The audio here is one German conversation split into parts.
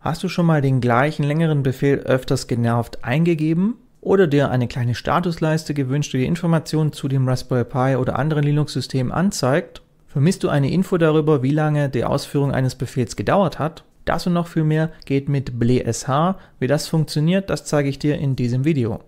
Hast du schon mal den gleichen längeren Befehl öfters genervt eingegeben oder dir eine kleine Statusleiste gewünscht, die die Informationen zu dem Raspberry Pi oder anderen Linux-Systemen anzeigt? Vermisst du eine Info darüber, wie lange die Ausführung eines Befehls gedauert hat? Das und noch viel mehr geht mit BLESH. Wie das funktioniert, das zeige ich dir in diesem Video.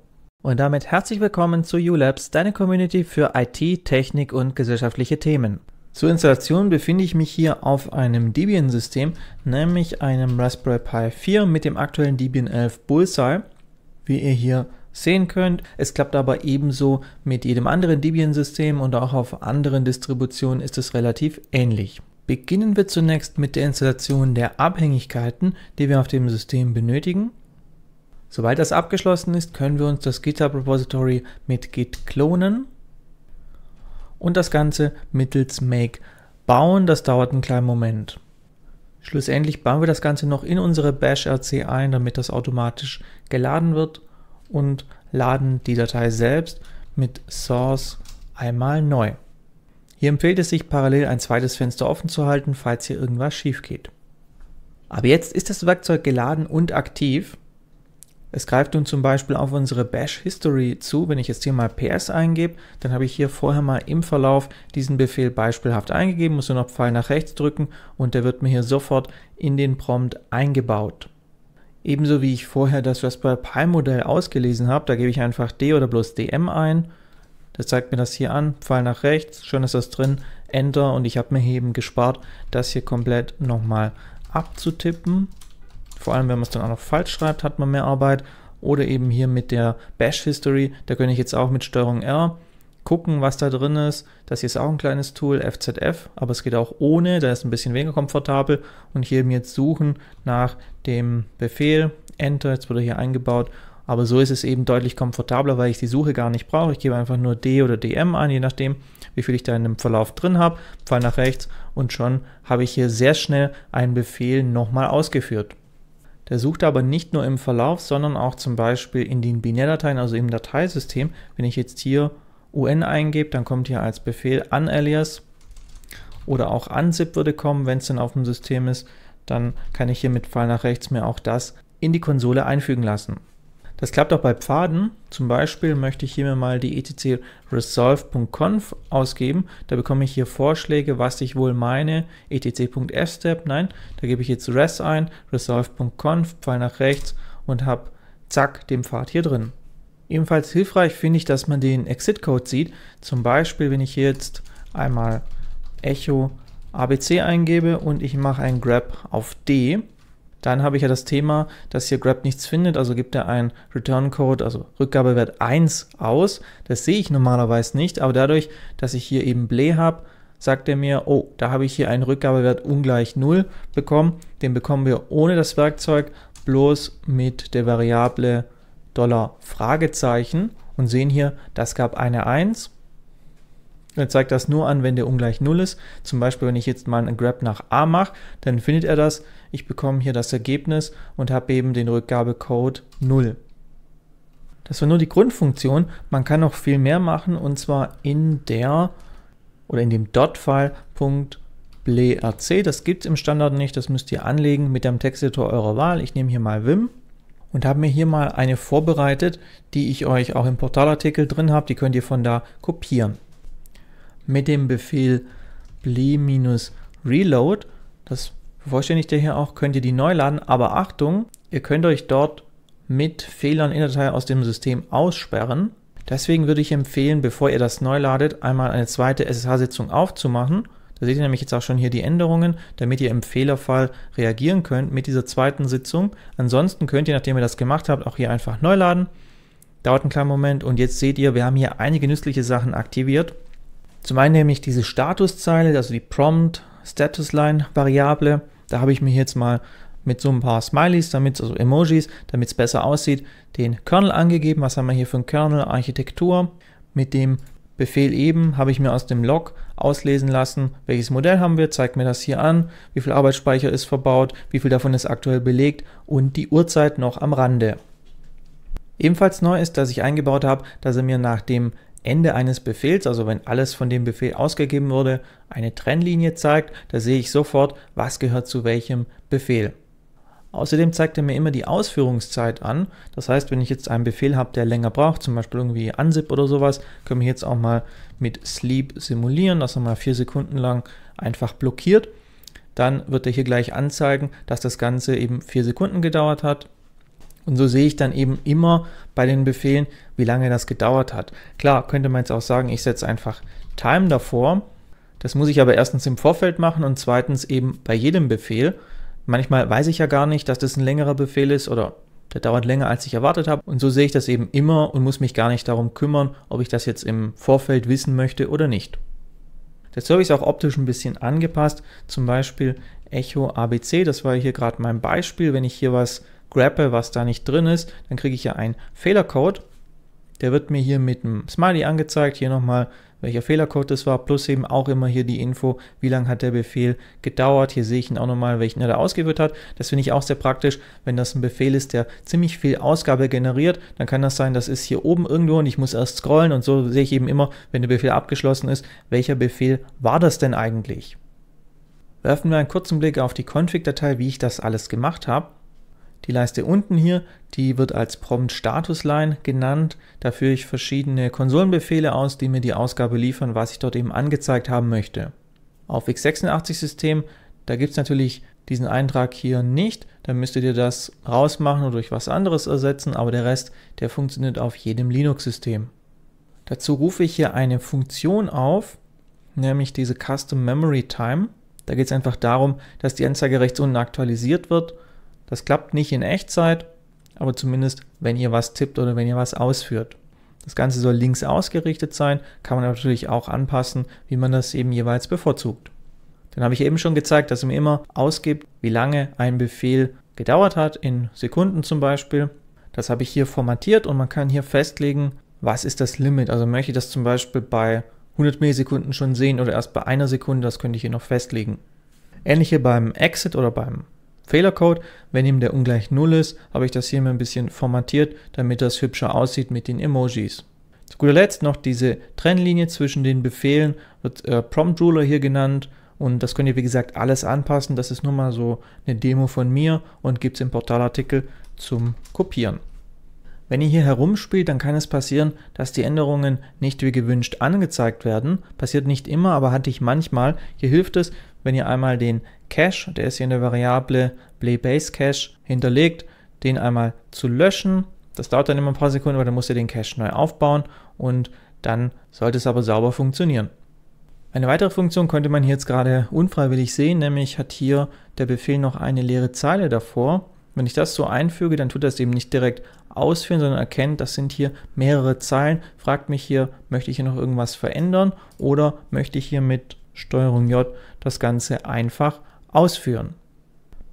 Und damit herzlich willkommen zu ULabs, deine Community für IT, Technik und gesellschaftliche Themen. Zur Installation befinde ich mich hier auf einem Debian-System, nämlich einem Raspberry Pi 4 mit dem aktuellen Debian 11 Bullseye, wie ihr hier sehen könnt. Es klappt aber ebenso mit jedem anderen Debian-System und auch auf anderen Distributionen ist es relativ ähnlich. Beginnen wir zunächst mit der Installation der Abhängigkeiten, die wir auf dem System benötigen. Sobald das abgeschlossen ist, können wir uns das GitHub-Repository mit Git klonen und das Ganze mittels Make bauen. Das dauert einen kleinen Moment. Schlussendlich bauen wir das Ganze noch in unsere Bash RC ein, damit das automatisch geladen wird und laden die Datei selbst mit source einmal neu. Hier empfiehlt es sich parallel ein zweites Fenster offen zu halten, falls hier irgendwas schief geht. Aber jetzt ist das Werkzeug geladen und aktiv. Es greift nun zum Beispiel auf unsere Bash History zu. Wenn ich jetzt hier mal ps eingebe, dann habe ich hier vorher mal im Verlauf diesen Befehl beispielhaft eingegeben, muss nur noch Pfeil nach rechts drücken und der wird mir hier sofort in den Prompt eingebaut. Ebenso wie ich vorher das Raspberry Pi Modell ausgelesen habe, da gebe ich einfach D oder bloß DM ein. Das zeigt mir das hier an, Pfeil nach rechts, schön ist das drin, Enter und ich habe mir eben gespart, das hier komplett nochmal abzutippen. Vor allem, wenn man es dann auch noch falsch schreibt, hat man mehr Arbeit. Oder eben hier mit der Bash History, da könnte ich jetzt auch mit Steuerung R gucken, was da drin ist. Das hier ist auch ein kleines Tool, FZF, aber es geht auch ohne, da ist ein bisschen weniger komfortabel. Und hier eben jetzt suchen nach dem Befehl, Enter, jetzt wurde hier eingebaut. Aber so ist es eben deutlich komfortabler, weil ich die Suche gar nicht brauche. Ich gebe einfach nur D oder DM an, je nachdem, wie viel ich da in dem Verlauf drin habe, fall nach rechts und schon habe ich hier sehr schnell einen Befehl nochmal ausgeführt. Der sucht aber nicht nur im Verlauf, sondern auch zum Beispiel in den Binärdateien, also im Dateisystem. Wenn ich jetzt hier un eingebe, dann kommt hier als Befehl an alias oder auch unzip würde kommen, wenn es denn auf dem System ist. Dann kann ich hier mit Pfeil nach rechts mir auch das in die Konsole einfügen lassen. Das klappt auch bei Pfaden. Zum Beispiel möchte ich hier mir mal die etc resolve.conf ausgeben. Da bekomme ich hier Vorschläge, was ich wohl meine. etc.fstep, nein, da gebe ich jetzt res ein, resolve.conf, Pfeil nach rechts und habe zack den Pfad hier drin. Ebenfalls hilfreich finde ich, dass man den Exit-Code sieht. Zum Beispiel, wenn ich jetzt einmal Echo ABC eingebe und ich mache ein Grab auf D, dann habe ich ja das Thema, dass hier Grab nichts findet, also gibt er einen Return Code, also Rückgabewert 1 aus. Das sehe ich normalerweise nicht, aber dadurch, dass ich hier eben Blay habe, sagt er mir, oh, da habe ich hier einen Rückgabewert ungleich 0 bekommen. Den bekommen wir ohne das Werkzeug, bloß mit der Variable Dollar Fragezeichen und sehen hier, das gab eine 1 er zeigt das nur an, wenn der ungleich 0 ist. Zum Beispiel, wenn ich jetzt mal einen Grab nach A mache, dann findet er das. Ich bekomme hier das Ergebnis und habe eben den Rückgabecode 0. Das war nur die Grundfunktion. Man kann noch viel mehr machen und zwar in der oder in dem Dot-File Das gibt es im Standard nicht. Das müsst ihr anlegen mit dem Texteditor eurer Wahl. Ich nehme hier mal Vim und habe mir hier mal eine vorbereitet, die ich euch auch im Portalartikel drin habe. Die könnt ihr von da kopieren mit dem Befehl bli-reload. Das vervollständigt ihr hier auch, könnt ihr die neu laden, aber Achtung, ihr könnt euch dort mit Fehlern in der Datei aus dem System aussperren. Deswegen würde ich empfehlen, bevor ihr das neu ladet, einmal eine zweite SSH-Sitzung aufzumachen. Da seht ihr nämlich jetzt auch schon hier die Änderungen, damit ihr im Fehlerfall reagieren könnt mit dieser zweiten Sitzung. Ansonsten könnt ihr, nachdem ihr das gemacht habt, auch hier einfach neu laden. Dauert einen kleinen Moment und jetzt seht ihr, wir haben hier einige nützliche Sachen aktiviert. Zum einen nämlich diese Statuszeile, also die Prompt Status Line Variable. Da habe ich mir jetzt mal mit so ein paar Smileys, damit also Emojis, damit es besser aussieht, den Kernel angegeben. Was haben wir hier für einen Kernel? Architektur. Mit dem Befehl eben habe ich mir aus dem Log auslesen lassen, welches Modell haben wir, zeigt mir das hier an, wie viel Arbeitsspeicher ist verbaut, wie viel davon ist aktuell belegt und die Uhrzeit noch am Rande. Ebenfalls neu ist, dass ich eingebaut habe, dass er mir nach dem Ende eines Befehls, also wenn alles von dem Befehl ausgegeben wurde, eine Trennlinie zeigt, da sehe ich sofort, was gehört zu welchem Befehl. Außerdem zeigt er mir immer die Ausführungszeit an. Das heißt, wenn ich jetzt einen Befehl habe, der länger braucht, zum Beispiel irgendwie unzip oder sowas, können wir jetzt auch mal mit sleep simulieren, dass er mal vier Sekunden lang einfach blockiert. Dann wird er hier gleich anzeigen, dass das Ganze eben vier Sekunden gedauert hat. Und so sehe ich dann eben immer bei den Befehlen, wie lange das gedauert hat. Klar, könnte man jetzt auch sagen, ich setze einfach Time davor. Das muss ich aber erstens im Vorfeld machen und zweitens eben bei jedem Befehl. Manchmal weiß ich ja gar nicht, dass das ein längerer Befehl ist oder der dauert länger, als ich erwartet habe. Und so sehe ich das eben immer und muss mich gar nicht darum kümmern, ob ich das jetzt im Vorfeld wissen möchte oder nicht. Der Service auch optisch ein bisschen angepasst, zum Beispiel Echo ABC, das war hier gerade mein Beispiel, wenn ich hier was grappe, was da nicht drin ist, dann kriege ich ja einen Fehlercode. Der wird mir hier mit einem Smiley angezeigt. Hier nochmal, welcher Fehlercode das war, plus eben auch immer hier die Info, wie lange hat der Befehl gedauert. Hier sehe ich ihn auch nochmal, welchen er da ausgeführt hat. Das finde ich auch sehr praktisch, wenn das ein Befehl ist, der ziemlich viel Ausgabe generiert, dann kann das sein, das ist hier oben irgendwo und ich muss erst scrollen und so sehe ich eben immer, wenn der Befehl abgeschlossen ist, welcher Befehl war das denn eigentlich? Werfen wir einen kurzen Blick auf die Config-Datei, wie ich das alles gemacht habe. Die Leiste unten hier, die wird als Prompt Status Line genannt. Da führe ich verschiedene Konsolenbefehle aus, die mir die Ausgabe liefern, was ich dort eben angezeigt haben möchte. Auf x86-System, da gibt es natürlich diesen Eintrag hier nicht. Da müsstet ihr das rausmachen oder durch was anderes ersetzen, aber der Rest, der funktioniert auf jedem Linux-System. Dazu rufe ich hier eine Funktion auf, nämlich diese Custom Memory Time. Da geht es einfach darum, dass die Anzeige rechts unten aktualisiert wird das klappt nicht in Echtzeit, aber zumindest, wenn ihr was tippt oder wenn ihr was ausführt. Das Ganze soll links ausgerichtet sein, kann man natürlich auch anpassen, wie man das eben jeweils bevorzugt. Dann habe ich eben schon gezeigt, dass man immer ausgibt, wie lange ein Befehl gedauert hat, in Sekunden zum Beispiel. Das habe ich hier formatiert und man kann hier festlegen, was ist das Limit. Also möchte ich das zum Beispiel bei 100 Millisekunden schon sehen oder erst bei einer Sekunde, das könnte ich hier noch festlegen. Ähnlich hier beim Exit oder beim Fehlercode. Wenn ihm der ungleich 0 ist, habe ich das hier mal ein bisschen formatiert, damit das hübscher aussieht mit den Emojis. Zu guter Letzt noch diese Trennlinie zwischen den Befehlen, wird äh, Prompt Ruler hier genannt und das könnt ihr wie gesagt alles anpassen. Das ist nur mal so eine Demo von mir und gibt es im Portalartikel zum Kopieren. Wenn ihr hier herumspielt, dann kann es passieren, dass die Änderungen nicht wie gewünscht angezeigt werden. Passiert nicht immer, aber hatte ich manchmal. Hier hilft es, wenn ihr einmal den Cache, der ist hier in der Variable playBaseCache hinterlegt, den einmal zu löschen. Das dauert dann immer ein paar Sekunden, weil dann müsst ihr den Cache neu aufbauen und dann sollte es aber sauber funktionieren. Eine weitere Funktion konnte man hier jetzt gerade unfreiwillig sehen, nämlich hat hier der Befehl noch eine leere Zeile davor. Wenn ich das so einfüge, dann tut das eben nicht direkt ausführen, sondern erkennt, das sind hier mehrere Zeilen, fragt mich hier, möchte ich hier noch irgendwas verändern oder möchte ich hier mit Steuerung J das Ganze einfach ausführen.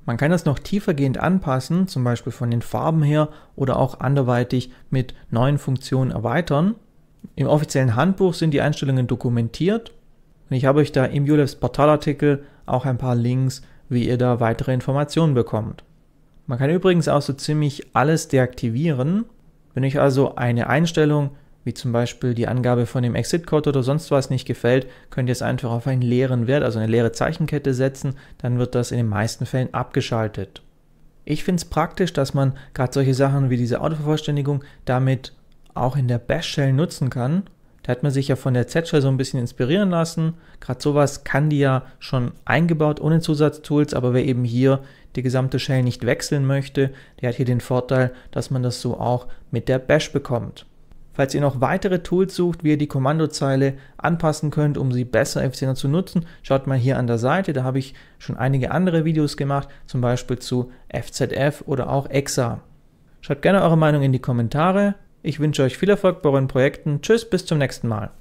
Man kann das noch tiefergehend anpassen, zum Beispiel von den Farben her oder auch anderweitig mit neuen Funktionen erweitern. Im offiziellen Handbuch sind die Einstellungen dokumentiert und ich habe euch da im ULabs Portalartikel auch ein paar Links, wie ihr da weitere Informationen bekommt. Man kann übrigens auch so ziemlich alles deaktivieren. Wenn euch also eine Einstellung wie zum Beispiel die Angabe von dem Exit-Code oder sonst was nicht gefällt, könnt ihr es einfach auf einen leeren Wert, also eine leere Zeichenkette setzen, dann wird das in den meisten Fällen abgeschaltet. Ich finde es praktisch, dass man gerade solche Sachen wie diese Autovervollständigung damit auch in der Bash-Shell nutzen kann. Da hat man sich ja von der Z-Shell so ein bisschen inspirieren lassen. Gerade sowas kann die ja schon eingebaut ohne Zusatztools, aber wer eben hier die gesamte Shell nicht wechseln möchte, der hat hier den Vorteil, dass man das so auch mit der Bash bekommt. Falls ihr noch weitere Tools sucht, wie ihr die Kommandozeile anpassen könnt, um sie besser effizienter zu nutzen, schaut mal hier an der Seite, da habe ich schon einige andere Videos gemacht, zum Beispiel zu FZF oder auch EXA. Schreibt gerne eure Meinung in die Kommentare. Ich wünsche euch viel Erfolg bei euren Projekten. Tschüss, bis zum nächsten Mal.